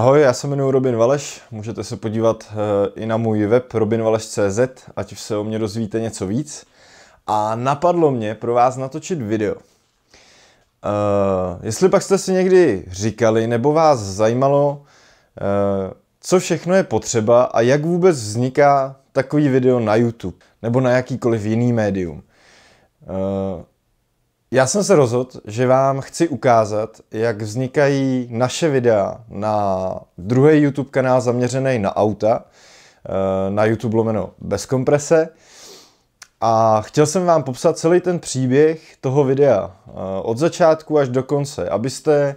Ahoj, já se jmenuji Robin Valeš, můžete se podívat eh, i na můj web robinvaleš.cz, ať už se o mě dozvíte něco víc. A napadlo mě pro vás natočit video. Uh, jestli pak jste si někdy říkali, nebo vás zajímalo, uh, co všechno je potřeba a jak vůbec vzniká takový video na YouTube, nebo na jakýkoliv jiný médium. Uh, já jsem se rozhodl, že vám chci ukázat, jak vznikají naše videa na druhý YouTube kanál zaměřený na auta, eh, na YouTube lomeno bez komprese. A chtěl jsem vám popsat celý ten příběh toho videa, eh, od začátku až do konce, abyste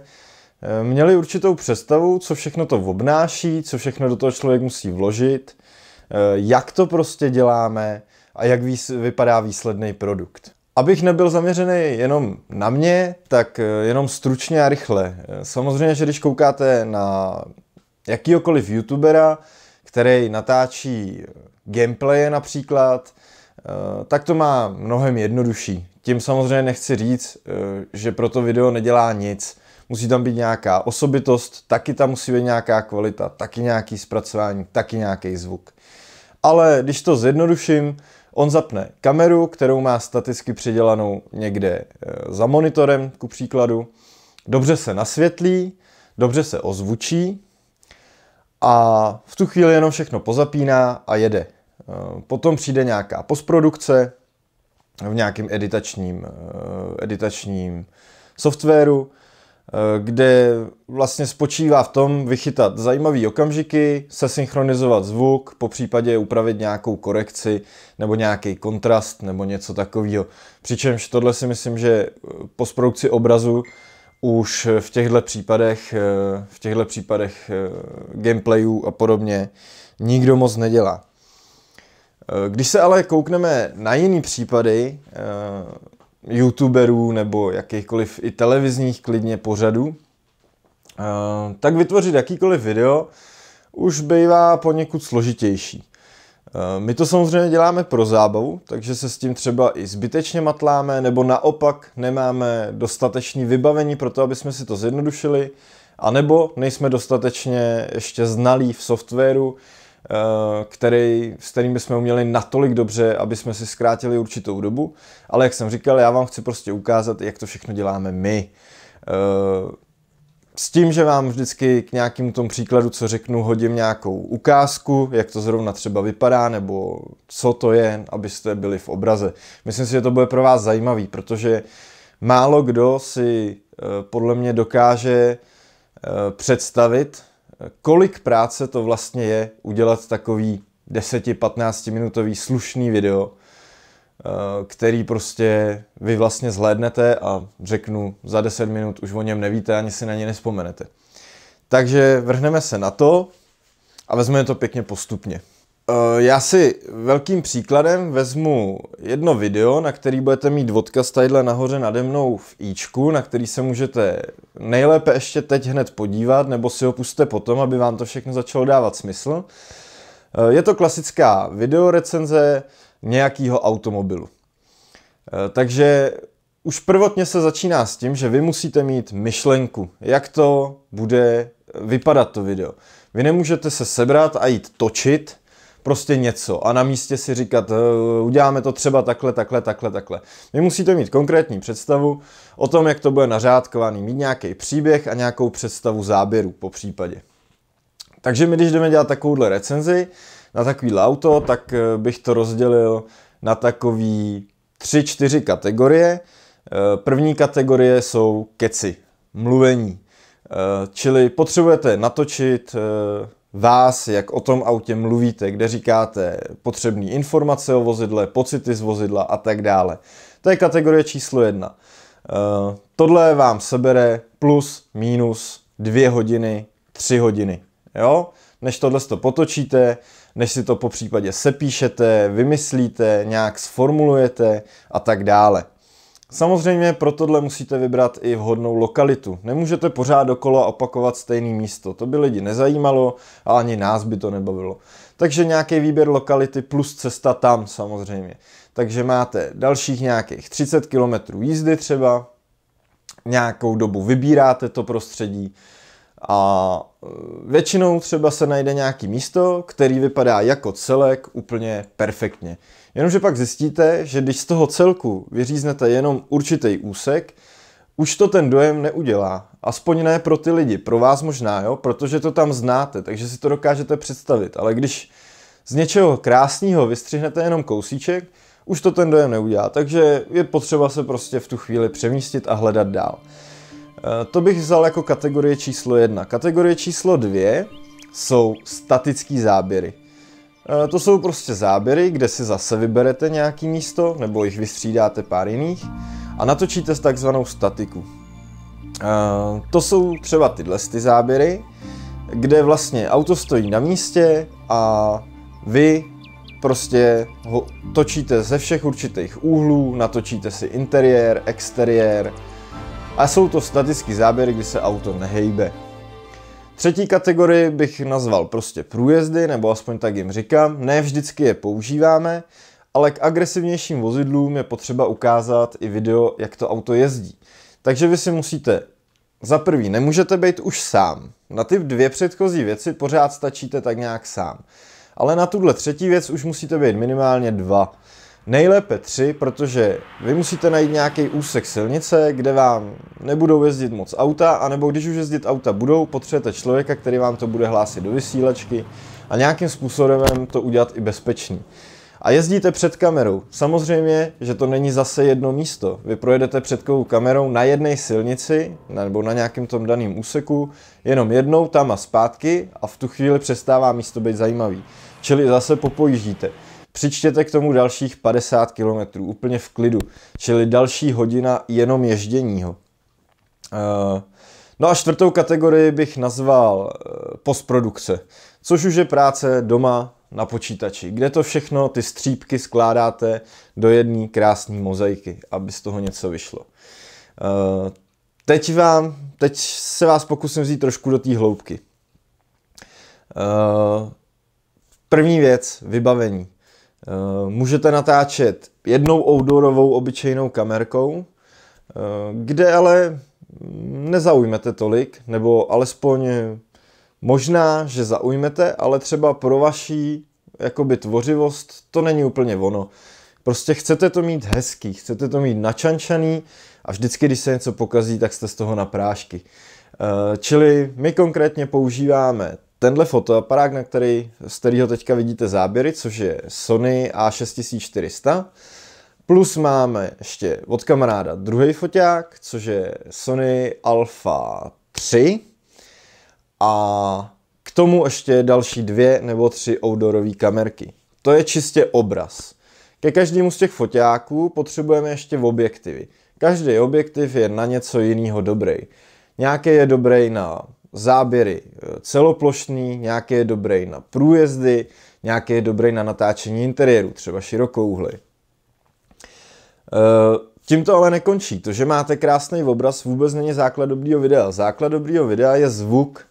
eh, měli určitou představu, co všechno to obnáší, co všechno do toho člověk musí vložit, jak to prostě děláme a jak vypadá výsledný produkt. Abych nebyl zaměřený jenom na mě, tak eh, jenom stručně a rychle. Eh, samozřejmě, že když koukáte na jakýkoliv youtubera, který natáčí eh, gameplaye například, tak to má mnohem jednodušší. Tím samozřejmě nechci říct, že pro to video nedělá nic. Musí tam být nějaká osobitost, taky tam musí být nějaká kvalita, taky nějaký zpracování, taky nějaký zvuk. Ale když to zjednoduším, On zapne kameru, kterou má staticky přidělanou někde e, za monitorem, ku příkladu. Dobře se nasvětlí, dobře se ozvučí a v tu chvíli jenom všechno pozapíná a jede. E, potom přijde nějaká postprodukce v nějakém editačním, e, editačním softwaru, Eh, kde vlastně spočívá v tom vychytat zajímavé okamžiky, sesynchronizovat zvuk, po případě upravit nějakou korekci nebo nějaký kontrast nebo něco takového. Přičemž tohle si myslím, že sprodukci eh, obrazu už v těchto případech, eh, v těchto případech gameplayů a podobně nikdo moc nedělá. Když se ale koukneme na jiný případy, youtuberů nebo jakýchkoliv i televizních klidně pořadů, eh, tak vytvořit jakýkoliv video už bývá poněkud složitější. Eh, my to samozřejmě děláme pro zábavu, takže se s tím třeba i zbytečně matláme, nebo naopak nemáme dostatečné vybavení pro to, aby jsme si to zjednodušili, anebo nejsme dostatečně ještě znalí v softwaru, Eh, který, s kterým bychom uměli natolik dobře, aby jsme si zkrátili určitou dobu. Ale jak jsem říkal, já vám chci prostě ukázat, jak to všechno děláme my. Eh, s tím, že vám vždycky k nějakému tomu příkladu, co řeknu, hodím nějakou ukázku, jak to zrovna třeba vypadá, nebo co to je, abyste byli v obraze. Myslím si, že to bude pro vás zajímavý, protože málo kdo si eh, podle mě dokáže představit, kolik práce to vlastně je udělat takový 10-15 minutový slušný video, eh, který prostě vy vlastně zhlédnete a řeknu za 10 minut už o něm nevíte, ani si na ně nespomenete. Takže vrhneme se na to a vezmeme to pěkně postupně. Eh, já si velkým příkladem vezmu jedno video, na který budete mít odkaz tadyhle nahoře nade mnou v ičku, na který se můžete nejlépe ještě teď hned podívat, nebo si ho puste potom, aby vám to všechno začalo dávat smysl. Eh, je to klasická videorecenze nějakého automobilu. Eh, takže už prvotně se začíná s tím, že vy musíte mít myšlenku, jak to bude vypadat to video. Vy nemůžete se sebrat a jít točit, prostě něco a na místě si říkat, eh, uděláme to třeba takhle, takhle, takhle, takhle. Vy musíte mít konkrétní představu o tom, jak to bude nařádkovaný, mít nějaký příběh a nějakou představu záběru po případě. Takže my, když jdeme dělat takovouhle recenzi na takový auto, tak eh, bych to rozdělil na takový tři, čtyři kategorie. Eh, první kategorie jsou keci, mluvení. Čili potřebujete natočit vás, jak o tom autě mluvíte, kde říkáte potřebné informace o vozidle, pocity z vozidla a tak dále. To je kategorie číslo jedna. Uh, tohle vám sebere plus, minus dvě hodiny, tři hodiny. Jo? Než tohle to potočíte, než si to po případě sepíšete, vymyslíte, nějak sformulujete a tak dále. Samozřejmě pro tohle musíte vybrat i vhodnou lokalitu. Nemůžete pořád dokola opakovat stejné místo. To by lidi nezajímalo a ani nás by to nebavilo. Takže nějaký výběr lokality plus cesta tam samozřejmě. Takže máte dalších nějakých 30 km jízdy třeba, nějakou dobu vybíráte to prostředí a e, většinou třeba se najde nějaký místo, který vypadá jako celek úplně perfektně. Jenomže pak zjistíte, že když z toho celku vyříznete jenom určitý úsek, už to ten dojem neudělá. Aspoň ne pro ty lidi, pro vás možná, jo, protože to tam znáte, takže si to dokážete představit. Ale když z něčeho krásného vystřihnete jenom kousíček, už to ten dojem neudělá, takže je potřeba se prostě v tu chvíli přemístit a hledat dál. Eh, to bych vzal jako kategorie číslo jedna. Kategorie číslo dvě jsou statické záběry. Eh, to jsou prostě záběry, kde si zase vyberete nějaký místo, nebo jich vystřídáte pár jiných a natočíte s takzvanou statiku. Eh, to jsou třeba tyhle ty záběry, kde vlastně auto stojí na místě a vy prostě ho točíte ze všech určitých úhlů, natočíte si interiér, exteriér a jsou to statický záběry, kdy se auto nehejbe. Třetí kategorii bych nazval prostě průjezdy, nebo aspoň tak jim říkám. Ne vždycky je používáme, ale k agresivnějším vozidlům je potřeba ukázat i video, jak to auto jezdí. Takže vy si musíte za prvý, nemůžete být už sám. Na ty dvě předchozí věci pořád stačíte tak nějak sám. Ale na tuhle třetí věc už musíte být minimálně dva. Nejlépe tři, protože vy musíte najít nějaký úsek silnice, kde vám nebudou jezdit moc auta, anebo když už jezdit auta budou, potřebujete člověka, který vám to bude hlásit do vysílačky a nějakým způsobem to udělat i bezpečný. A jezdíte před kamerou. Samozřejmě, že to není zase jedno místo. Vy projedete před kamerou na jedné silnici nebo na nějakém tom daném úseku, jenom jednou tam a zpátky a v tu chvíli přestává místo být zajímavý. Čili zase popojíždíte. Přičtěte k tomu dalších 50 km úplně v klidu, čili další hodina jenom ježděního. Eh, no a čtvrtou kategorii bych nazval eh, postprodukce, což už je práce doma na počítači, kde to všechno, ty střípky skládáte do jedné krásné mozaiky, aby z toho něco vyšlo. Eh, teď, vám, teď se vás pokusím vzít trošku do té hloubky. První věc, vybavení. Eh, můžete natáčet jednou outdoorovou obyčejnou kamerkou, eh, kde ale nezaujmete tolik, nebo alespoň možná, že zaujmete, ale třeba pro vaší jakoby tvořivost to není úplně ono. Prostě chcete to mít hezký, chcete to mít načančaný a vždycky, když se něco pokazí, tak jste z toho na prášky. Eh, čili my konkrétně používáme tenhle fotoaparát, na který, z kterého teďka vidíte záběry, což je Sony A6400, Plus máme ještě od kamaráda druhý foťák, což je Sony Alpha 3. A k tomu ještě další dvě nebo tři outdoorové kamerky. To je čistě obraz. Ke každému z těch foťáků potřebujeme ještě v objektivy. Každý objektiv je na něco jiného dobrý. Nějaký je dobrý na záběry eh, celoplošný, nějaký je dobrý na průjezdy, nějaký je dobrý na natáčení interiéru, třeba uhly. Eh, tím to ale nekončí. To, že máte krásný obraz, vůbec není základ dobrýho videa. Základ dobrýho videa je zvuk, eh,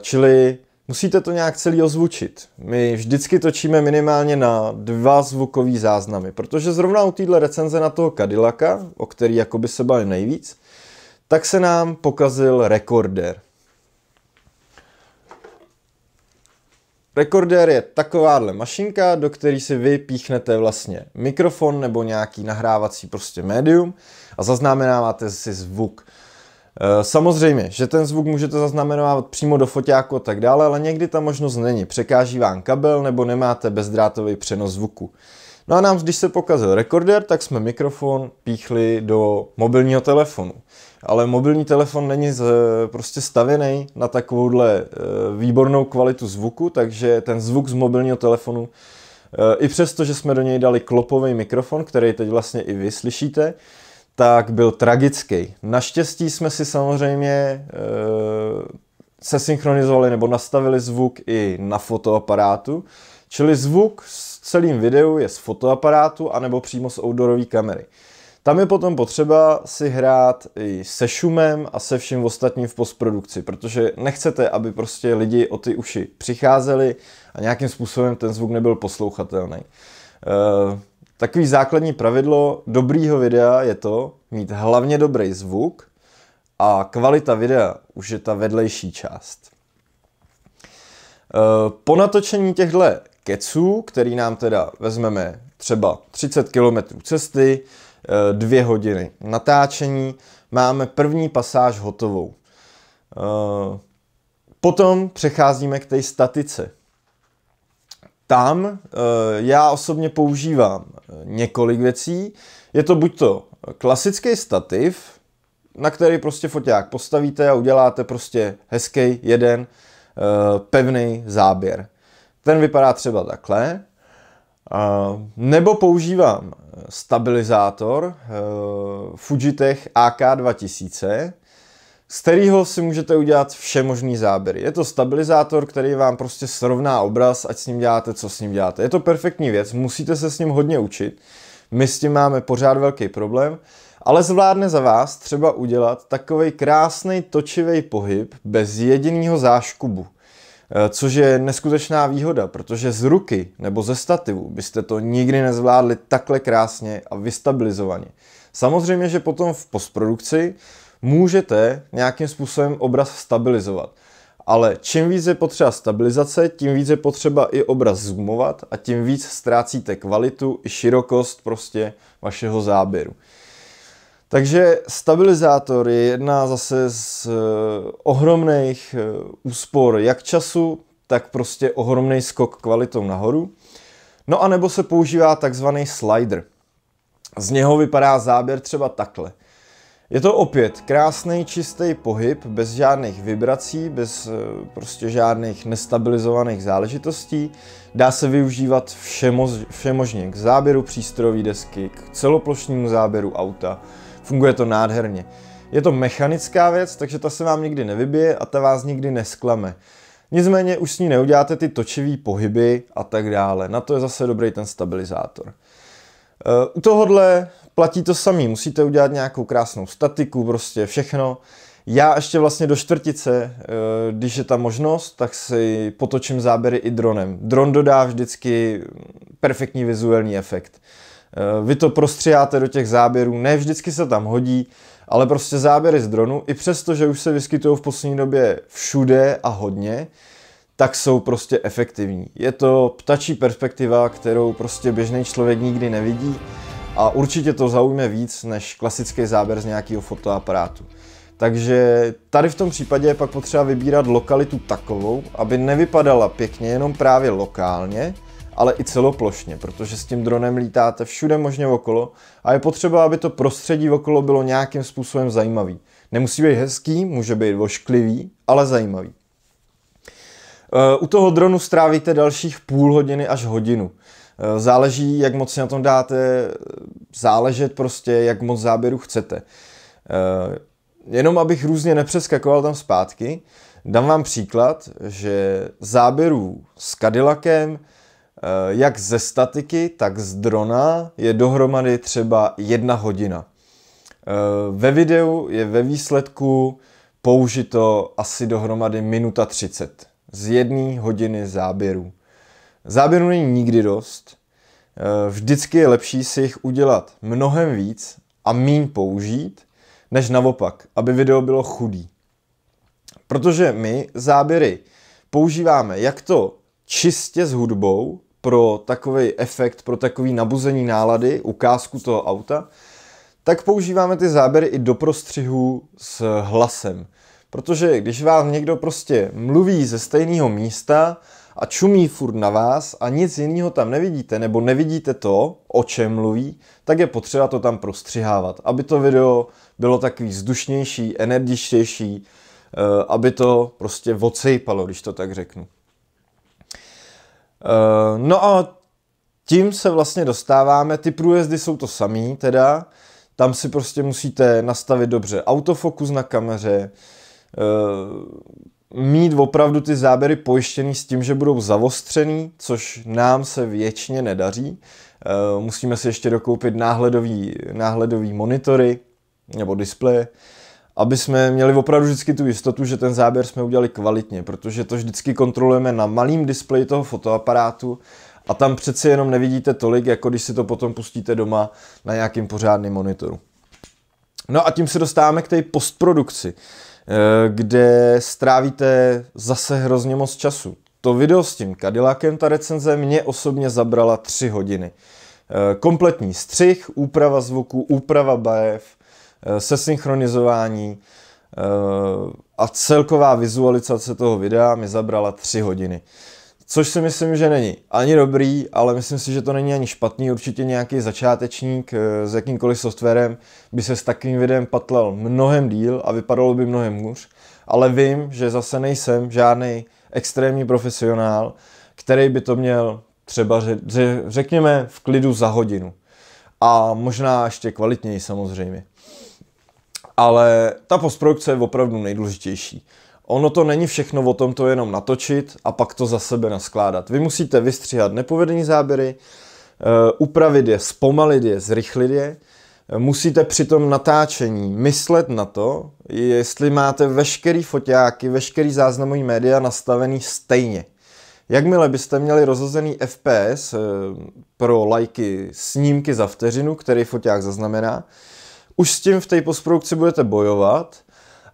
čili musíte to nějak celý ozvučit. My vždycky točíme minimálně na dva zvukové záznamy, protože zrovna u téhle recenze na toho Cadillaca, o který jakoby se bavím nejvíc, tak se nám pokazil rekorder. Rekordér je takováhle mašinka, do které si vy píchnete vlastně mikrofon nebo nějaký nahrávací prostě médium a zaznamenáváte si zvuk. Eh, samozřejmě, že ten zvuk můžete zaznamenávat přímo do foťáku a tak dále, ale někdy ta možnost není. Překáží vám kabel nebo nemáte bezdrátový přenos zvuku. No a nám, když se pokazil rekordér, tak jsme mikrofon píchli do mobilního telefonu ale mobilní telefon není z, eh, prostě stavěný na takovouhle eh, výbornou kvalitu zvuku, takže ten zvuk z mobilního telefonu eh, i přesto, že jsme do něj dali klopový mikrofon, který teď vlastně i vy slyšíte, tak byl tragický. Naštěstí jsme si samozřejmě e, se synchronizovali nebo nastavili zvuk i na fotoaparátu, čili zvuk s celým videu je z fotoaparátu anebo přímo z outdoorové kamery. Tam je potom potřeba si hrát i se šumem a se vším ostatním v postprodukci, protože nechcete, aby prostě lidi o ty uši přicházeli a nějakým způsobem ten zvuk nebyl poslouchatelný. E, takový základní pravidlo dobrýho videa je to mít hlavně dobrý zvuk a kvalita videa už je ta vedlejší část. Eh, po natočení těchto keců, který nám teda vezmeme třeba 30 km cesty, Eh, dvě hodiny natáčení, máme první pasáž hotovou. Eh, potom přecházíme k té statice. Tam eh, já osobně používám několik věcí. Je to buď to klasický stativ, na který prostě foták postavíte a uděláte prostě hezký jeden pevný záběr. Ten vypadá třeba takhle, nebo používám eh, stabilizátor eh, Fujitech AK2000, z kterého si můžete udělat vše možný záběry. Je to stabilizátor, který vám prostě srovná obraz, ať s ním děláte, co s ním děláte. Je to perfektní věc, musíte se s ním hodně učit. My s tím máme pořád velký problém, ale zvládne za vás třeba udělat takový krásný točivý pohyb bez jediného záškubu. Eh, což je neskutečná výhoda, protože z ruky nebo ze stativu byste to nikdy nezvládli takhle krásně a vystabilizovaně. Samozřejmě, že potom v postprodukci můžete nějakým způsobem obraz stabilizovat. Ale čím víc je potřeba stabilizace, tím víc je potřeba i obraz zoomovat a tím víc ztrácíte kvalitu i širokost prostě vašeho záběru. Takže stabilizátor je jedna zase z eh, ohromných eh, úspor jak času, tak prostě ohromný skok kvalitou nahoru. No a nebo se používá takzvaný slider. Z něho vypadá záběr třeba takhle. Je to opět krásný, čistý pohyb, bez žádných vibrací, bez eh, prostě žádných nestabilizovaných záležitostí. Dá se využívat všemož, všemožně k záběru přístrojové desky, k celoplošnímu záběru auta, Funguje to nádherně. Je to mechanická věc, takže ta se vám nikdy nevybije a ta vás nikdy nesklame. Nicméně už s ní neuděláte ty točivý pohyby a tak dále. Na to je zase dobrý ten stabilizátor. Eh, u tohohle platí to samý, musíte udělat nějakou krásnou statiku, prostě všechno. Já ještě vlastně do čtvrtice, eh, když je ta možnost, tak si potočím záběry i dronem. Dron dodá vždycky perfektní vizuální efekt. Eh, vy to prostřiáte do těch záběrů, ne vždycky se tam hodí, ale prostě záběry z dronu, i přesto, že už se vyskytují v poslední době všude a hodně, tak jsou prostě efektivní. Je to ptačí perspektiva, kterou prostě běžný člověk nikdy nevidí a určitě to zaujme víc než klasický záběr z nějakého fotoaparátu. Takže tady v tom případě je pak potřeba vybírat lokalitu takovou, aby nevypadala pěkně jenom právě lokálně, ale i celoplošně, protože s tím dronem lítáte všude možně okolo a je potřeba, aby to prostředí okolo bylo nějakým způsobem zajímavý. Nemusí být hezký, může být ošklivý, ale zajímavý. Eh, u toho dronu strávíte dalších půl hodiny až hodinu. Eh, záleží, jak moc si na tom dáte, záležet prostě, jak moc záběru chcete. Eh, jenom abych různě nepřeskakoval tam zpátky, dám vám příklad, že záběrů s Cadillacem, Eh, jak ze statiky, tak z drona je dohromady třeba jedna hodina. Eh, ve videu je ve výsledku použito asi dohromady minuta 30 z jedné hodiny záběru. Záběru není nikdy dost, eh, vždycky je lepší si jich udělat mnohem víc a míň použít, než naopak, aby video bylo chudý. Protože my záběry používáme jak to čistě s hudbou, pro takový efekt, pro takový nabuzení nálady, ukázku toho auta, tak používáme ty záběry i do prostřihů s hlasem. Protože když vám někdo prostě mluví ze stejného místa a čumí furt na vás a nic jiného tam nevidíte, nebo nevidíte to, o čem mluví, tak je potřeba to tam prostřihávat, aby to video bylo takový vzdušnější, energičtější, eh, aby to prostě vocejpalo, když to tak řeknu. Eh, no a tím se vlastně dostáváme, ty průjezdy jsou to samý teda, tam si prostě musíte nastavit dobře autofokus na kameře, eh, mít opravdu ty záběry pojištěný s tím, že budou zavostřený, což nám se věčně nedaří. Eh, musíme si ještě dokoupit náhledový, náhledový monitory nebo displeje aby jsme měli opravdu vždycky tu jistotu, že ten záběr jsme udělali kvalitně, protože to vždycky kontrolujeme na malém displeji toho fotoaparátu a tam přeci jenom nevidíte tolik, jako když si to potom pustíte doma na nějakým pořádným monitoru. No a tím se dostáváme k té postprodukci, eh, kde strávíte zase hrozně moc času. To video s tím Cadillacem, ta recenze, mě osobně zabrala 3 hodiny. Eh, kompletní střih, úprava zvuku, úprava bajev, Eh, se synchronizování eh, a celková vizualizace toho videa mi zabrala 3 hodiny. Což si myslím, že není ani dobrý, ale myslím si, že to není ani špatný. Určitě nějaký začátečník eh, s jakýmkoliv softwarem by se s takovým videem patlal mnohem díl a vypadalo by mnohem hůř. Ale vím, že zase nejsem žádný extrémní profesionál, který by to měl třeba, řekněme, v klidu za hodinu. A možná ještě kvalitněji samozřejmě ale ta postprodukce je opravdu nejdůležitější. Ono to není všechno o tom to jenom natočit a pak to za sebe naskládat. Vy musíte vystříhat nepovedení záběry, eh, upravit je, zpomalit je, zrychlit je. Eh, musíte při tom natáčení myslet na to, jestli máte veškerý foťáky, veškerý záznamový média nastavený stejně. Jakmile byste měli rozhozený FPS eh, pro lajky snímky za vteřinu, který foťák zaznamená, už s tím v té postprodukci budete bojovat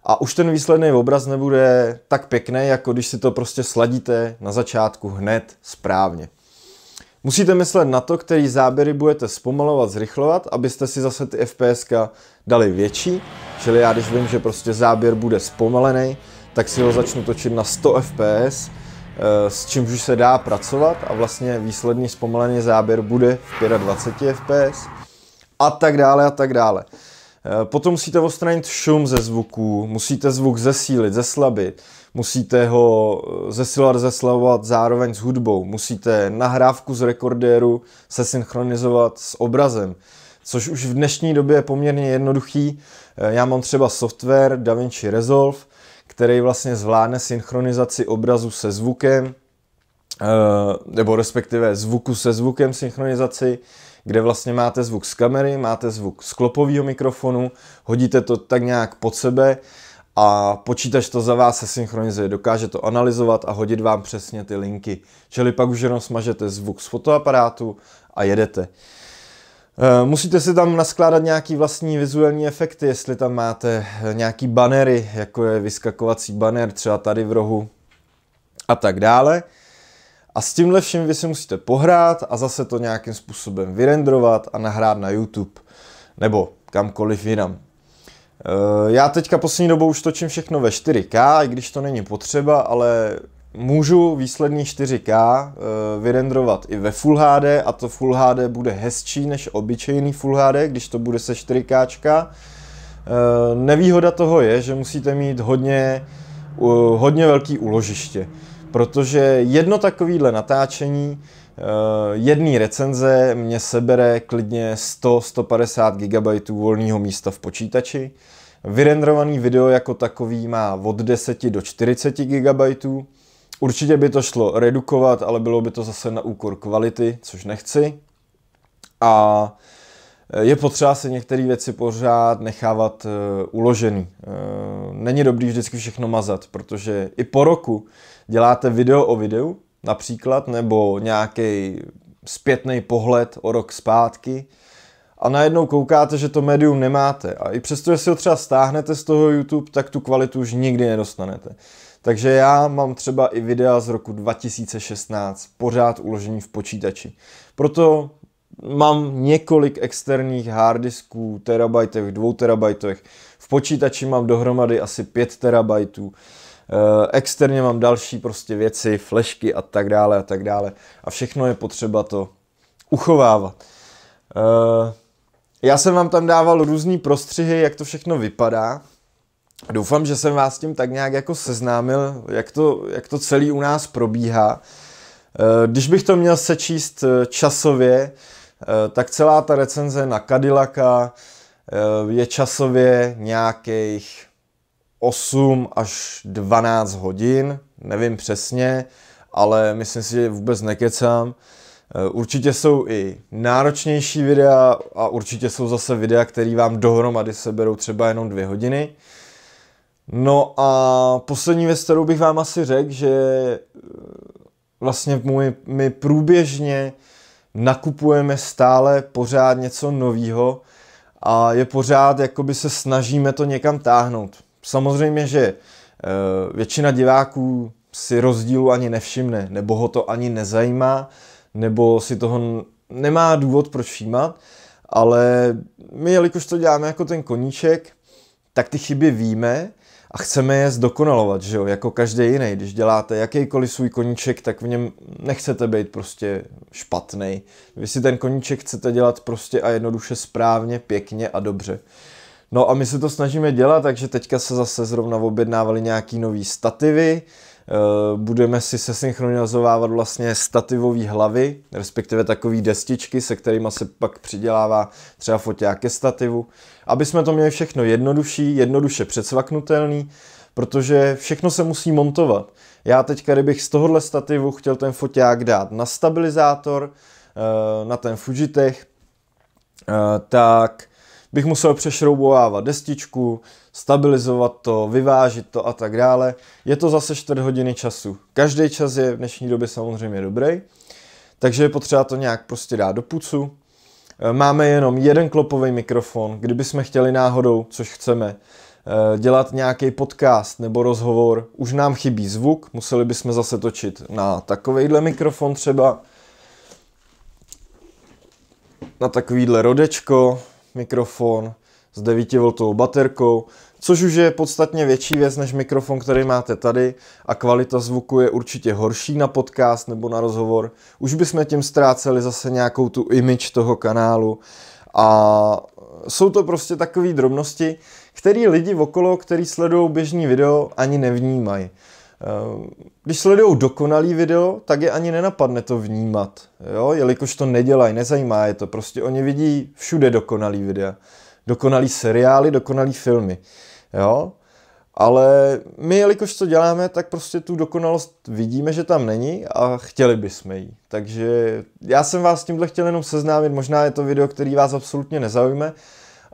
a už ten výsledný obraz nebude tak pěkný, jako když si to prostě sladíte na začátku hned správně. Musíte myslet na to, který záběry budete zpomalovat, zrychlovat, abyste si zase ty FPS dali větší. Čili já když vím, že prostě záběr bude zpomalený, tak si ho začnu točit na 100 FPS, eh, s čímž už se dá pracovat a vlastně výsledný zpomalený záběr bude v 25 FPS a tak dále a tak dále. Eh, potom musíte odstranit šum ze zvuků, musíte zvuk zesílit, zeslabit, musíte ho eh, zesilovat, zeslabovat zároveň s hudbou, musíte nahrávku z rekordéru se synchronizovat s obrazem, což už v dnešní době je poměrně jednoduchý. Eh, já mám třeba software DaVinci Resolve, který vlastně zvládne synchronizaci obrazu se zvukem, nebo respektive zvuku se zvukem synchronizaci, kde vlastně máte zvuk z kamery, máte zvuk z klopového mikrofonu, hodíte to tak nějak pod sebe a počítač to za vás se synchronizuje, dokáže to analyzovat a hodit vám přesně ty linky. Čili pak už jenom smažete zvuk z fotoaparátu a jedete. Eh, musíte si tam naskládat nějaký vlastní vizuální efekty, jestli tam máte eh, nějaký banery, jako je vyskakovací banner třeba tady v rohu a tak dále. A s tímhle vším vy si musíte pohrát a zase to nějakým způsobem vyrendrovat a nahrát na YouTube nebo kamkoliv jinam. Eh, já teďka poslední dobou už točím všechno ve 4K, i když to není potřeba, ale můžu výsledný 4K eh, vyrendrovat i ve Full HD a to Full HD bude hezčí než obyčejný Full HD, když to bude se 4K. Eh, nevýhoda toho je, že musíte mít hodně, hodně velký úložiště protože jedno takovýhle natáčení eh, jedné recenze mě sebere klidně 100-150 GB volného místa v počítači. Vyrenderovaný video jako takový má od 10 do 40 GB. Určitě by to šlo redukovat, ale bylo by to zase na úkor kvality, což nechci. A je potřeba se některé věci pořád nechávat eh, uložený. Eh, není dobrý vždycky všechno mazat, protože i po roku děláte video o videu, například, nebo nějaký zpětný pohled o rok zpátky a najednou koukáte, že to médium nemáte. A i přesto, že si ho třeba stáhnete z toho YouTube, tak tu kvalitu už nikdy nedostanete. Takže já mám třeba i videa z roku 2016 pořád uložení v počítači. Proto mám několik externích harddisků, terabajtech, dvou terabajtech, počítači mám dohromady asi 5 terabajtů, eh, externě mám další prostě věci, flešky a tak dále a tak dále. A všechno je potřeba to uchovávat. Eh, já jsem vám tam dával různé prostřihy, jak to všechno vypadá. Doufám, že jsem vás s tím tak nějak jako seznámil, jak to, jak to celý u nás probíhá. Eh, když bych to měl sečíst časově, tak celá ta recenze na Cadillaca, Eh, je časově nějakých 8 až 12 hodin, nevím přesně, ale myslím si, že vůbec nekecám. Eh, určitě jsou i náročnější videa a určitě jsou zase videa, které vám dohromady seberou třeba jenom dvě hodiny. No a poslední věc, kterou bych vám asi řekl, že eh, vlastně my, my průběžně nakupujeme stále pořád něco novýho, a je pořád, jakoby se snažíme to někam táhnout. Samozřejmě, že eh, většina diváků si rozdílu ani nevšimne, nebo ho to ani nezajímá, nebo si toho nemá důvod proč všímat, ale my, jelikož to děláme jako ten koníček, tak ty chyby víme a chceme je zdokonalovat, že jo, jako každý jiný. Když děláte jakýkoliv svůj koníček, tak v něm nechcete být prostě špatný. Vy si ten koníček chcete dělat prostě a jednoduše správně, pěkně a dobře. No a my se to snažíme dělat, takže teďka se zase zrovna objednávali nějaký nový stativy, Eh, budeme si sesynchronizovávat vlastně stativový hlavy, respektive takové destičky, se kterými se pak přidělává třeba foťák ke stativu, aby jsme to měli všechno jednodušší, jednoduše předsvaknutelný, protože všechno se musí montovat. Já teď, kdybych z tohohle stativu chtěl ten foťák dát na stabilizátor, eh, na ten Fujitech, eh, tak bych musel přešroubovávat destičku, stabilizovat to, vyvážit to a tak dále. Je to zase čtvrt hodiny času. Každý čas je v dnešní době samozřejmě dobrý, takže je potřeba to nějak prostě dát do pucu. E, máme jenom jeden klopový mikrofon, kdybychom chtěli náhodou, což chceme, e, dělat nějaký podcast nebo rozhovor, už nám chybí zvuk, museli bychom zase točit na takovejhle mikrofon třeba, na takovýhle rodečko, mikrofon s 9V baterkou, což už je podstatně větší věc než mikrofon, který máte tady a kvalita zvuku je určitě horší na podcast nebo na rozhovor. Už bychom tím ztráceli zase nějakou tu image toho kanálu a jsou to prostě takové drobnosti, které lidi okolo, který sledují běžný video, ani nevnímají. Eh, když sledují dokonalý video, tak je ani nenapadne to vnímat, jo? jelikož to nedělají, nezajímá je to. Prostě oni vidí všude dokonalý videa, dokonalý seriály, dokonalý filmy. Jo? Ale my, jelikož to děláme, tak prostě tu dokonalost vidíme, že tam není a chtěli bychom ji. Takže já jsem vás s tímhle chtěl jenom seznámit, možná je to video, který vás absolutně nezaujme,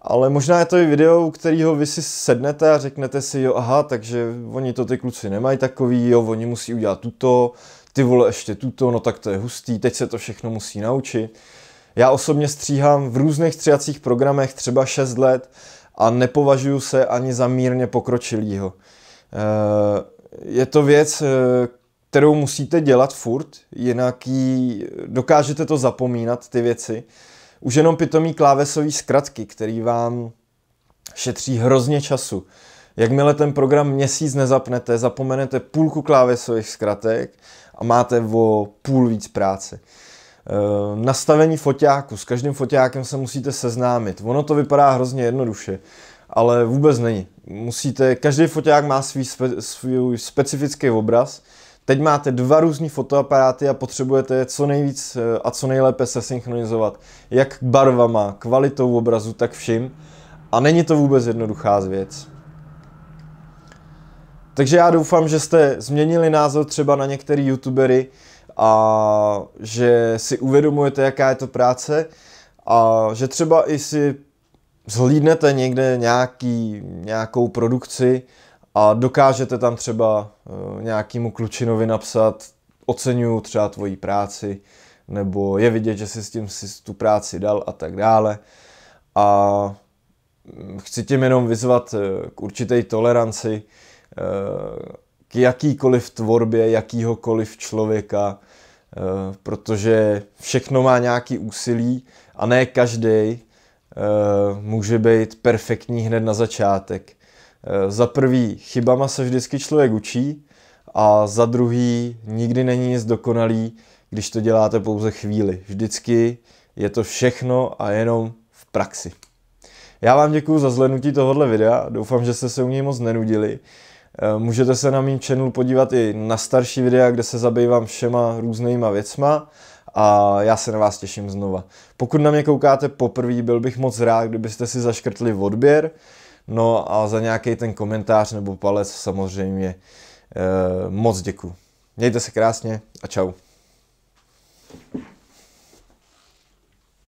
ale možná je to i video, u kterého vy si sednete a řeknete si, jo, aha, takže oni to ty kluci nemají takový, jo, oni musí udělat tuto, ty vole ještě tuto, no tak to je hustý, teď se to všechno musí naučit. Já osobně stříhám v různých stříhacích programech třeba 6 let a nepovažuji se ani za mírně pokročilýho. Eh, je to věc, eh, kterou musíte dělat furt, jinak dokážete to zapomínat, ty věci. Už jenom pitomí klávesový zkratky, který vám šetří hrozně času. Jakmile ten program měsíc nezapnete, zapomenete půlku klávesových zkratek a máte o půl víc práce. E, nastavení foťáku. S každým foťákem se musíte seznámit. Ono to vypadá hrozně jednoduše, ale vůbec není. Musíte, každý foťák má svůj, spe, svůj specifický obraz, Teď máte dva různé fotoaparáty a potřebujete je co nejvíc eh, a co nejlépe se synchronizovat. Jak barvama, kvalitou obrazu, tak vším. A není to vůbec jednoduchá věc. Takže já doufám, že jste změnili názor třeba na některé youtubery a že si uvědomujete, jaká je to práce a že třeba i si zhlídnete někde nějaký, nějakou produkci a dokážete tam třeba eh, nějakému klučinovi napsat, oceňuju třeba tvoji práci, nebo je vidět, že jsi s tím si tu práci dal a tak dále. A mm, chci tím jenom vyzvat eh, k určité toleranci, eh, k jakýkoliv tvorbě jakýhokoliv člověka, protože všechno má nějaký úsilí a ne každý může být perfektní hned na začátek. Eh, za prvý chybama se vždycky člověk učí a za druhý nikdy není nic dokonalý, když to děláte pouze chvíli. Vždycky je to všechno a jenom v praxi. Já vám děkuji za zhlednutí tohohle videa, doufám, že jste se u něj moc nenudili. Eh, můžete se na mým channel podívat i na starší videa, kde se zabývám všema různýma věcma a já se na vás těším znova. Pokud na mě koukáte poprvé, byl bych moc rád, kdybyste si zaškrtli odběr, No a za nějaký ten komentář nebo palec samozřejmě eh, moc děkuji. Mějte se krásně a čau.